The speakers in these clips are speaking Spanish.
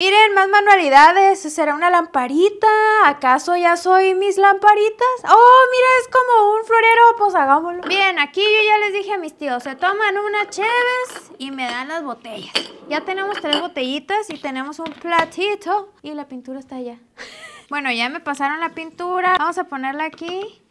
Miren, más manualidades. ¿Será una lamparita? ¿Acaso ya soy mis lamparitas? Oh, mira, es como un florero. Pues hagámoslo. Bien, aquí yo ya les dije a mis tíos, se toman unas cheves y me dan las botellas. Ya tenemos tres botellitas y tenemos un platito. Y la pintura está allá. bueno, ya me pasaron la pintura. Vamos a ponerla aquí.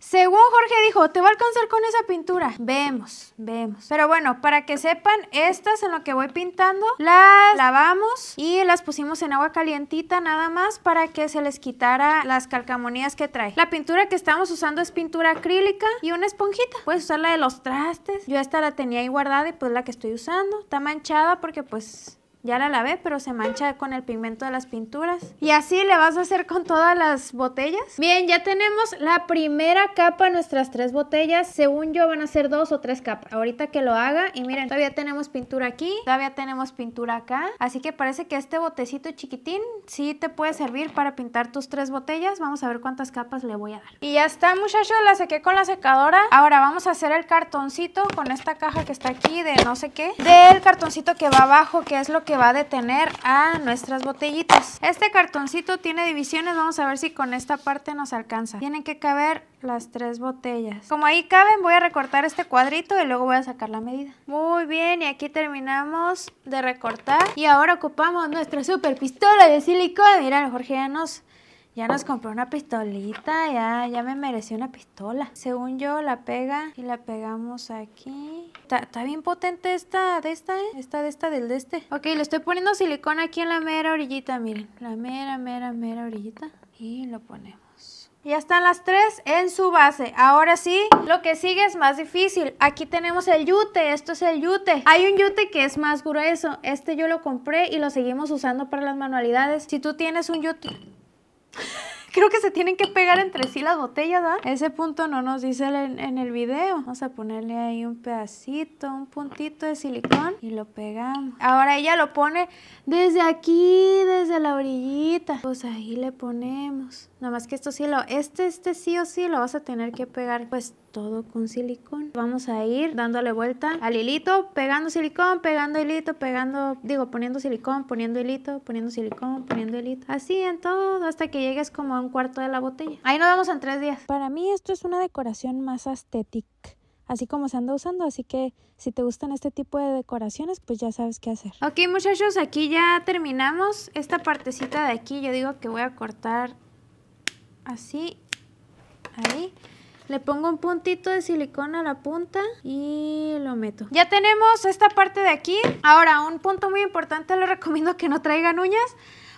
Según Jorge dijo, te va a alcanzar con esa pintura. Vemos, vemos. Pero bueno, para que sepan, estas en lo que voy pintando, las lavamos y las pusimos en agua calientita nada más para que se les quitara las calcamonías que trae. La pintura que estamos usando es pintura acrílica y una esponjita. Puedes usar la de los trastes. Yo esta la tenía ahí guardada y pues la que estoy usando. Está manchada porque pues ya la lavé, pero se mancha con el pigmento de las pinturas. Y así le vas a hacer con todas las botellas. Bien, ya tenemos la primera capa nuestras tres botellas. Según yo van a ser dos o tres capas. Ahorita que lo haga. Y miren, todavía tenemos pintura aquí. Todavía tenemos pintura acá. Así que parece que este botecito chiquitín sí te puede servir para pintar tus tres botellas. Vamos a ver cuántas capas le voy a dar. Y ya está, muchachos. La sequé con la secadora. Ahora vamos a hacer el cartoncito con esta caja que está aquí de no sé qué. Del cartoncito que va abajo, que es lo que que va a detener a nuestras botellitas. Este cartoncito tiene divisiones, vamos a ver si con esta parte nos alcanza. Tienen que caber las tres botellas. Como ahí caben, voy a recortar este cuadrito y luego voy a sacar la medida. Muy bien, y aquí terminamos de recortar. Y ahora ocupamos nuestra super pistola de silicona. Miren, Jorge ya nos ya nos compró una pistolita, ya, ya me mereció una pistola. Según yo, la pega y la pegamos aquí. Está, está bien potente esta de esta, ¿eh? Esta de esta del de este. Ok, le estoy poniendo silicona aquí en la mera orillita, miren. La mera, mera, mera orillita. Y lo ponemos. Ya están las tres en su base. Ahora sí, lo que sigue es más difícil. Aquí tenemos el yute, esto es el yute. Hay un yute que es más grueso. Este yo lo compré y lo seguimos usando para las manualidades. Si tú tienes un yute... Creo que se tienen que pegar entre sí las botellas, ¿verdad? Ese punto no nos dice en, el video. Vamos a ponerle ahí un pedacito, un puntito de silicón y lo pegamos. Ahora ella lo pone desde aquí, desde la orillita. Pues ahí le ponemos. Nada más que esto sí lo... Este, este sí o sí lo vas a tener que pegar pues todo con silicón. Vamos a ir dándole vuelta al hilito, pegando silicón, pegando hilito, pegando, digo, poniendo silicón, poniendo hilito, poniendo silicón, poniendo hilito. Así en todo hasta que llegues como a un cuarto de la botella. Ahí nos vemos en tres días. Para mí esto es una decoración más estética así como se anda usando, así que si te gustan este tipo de decoraciones, pues ya sabes qué hacer. Ok muchachos, aquí ya terminamos esta partecita de aquí, yo digo que voy a cortar así, ahí. Le pongo un puntito de silicona a la punta y lo meto. Ya tenemos esta parte de aquí. Ahora, un punto muy importante, les recomiendo que no traigan uñas.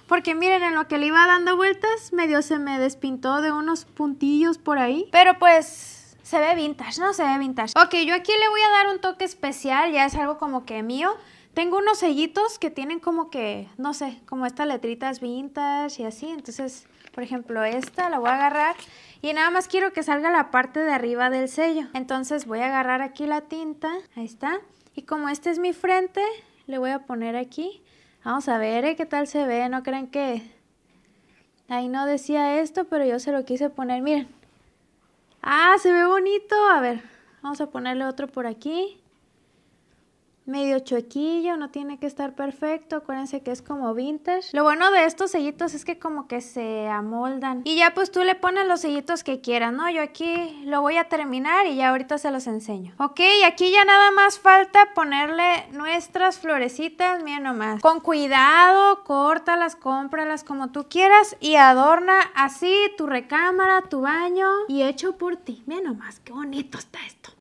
Porque miren, en lo que le iba dando vueltas, medio se me despintó de unos puntillos por ahí. Pero pues se ve vintage, ¿no? Se ve vintage. Ok, yo aquí le voy a dar un toque especial, ya es algo como que mío. Tengo unos sellitos que tienen como que, no sé, como estas letritas vintage y así, entonces por ejemplo, esta la voy a agarrar y nada más quiero que salga la parte de arriba del sello. Entonces voy a agarrar aquí la tinta, ahí está. Y como este es mi frente, le voy a poner aquí. Vamos a ver ¿eh? qué tal se ve, no creen que... Ahí no decía esto, pero yo se lo quise poner, miren. ¡Ah, se ve bonito! A ver, vamos a ponerle otro por aquí medio chuequillo, no tiene que estar perfecto, acuérdense que es como vintage. Lo bueno de estos sellitos es que como que se amoldan y ya pues tú le pones los sellitos que quieras, ¿no? Yo aquí lo voy a terminar y ya ahorita se los enseño. Ok, aquí ya nada más falta ponerle nuestras florecitas, Mira nomás. Con cuidado, córtalas, cómpralas como tú quieras y adorna así tu recámara, tu baño y hecho por ti. Mira nomás, qué bonito está esto.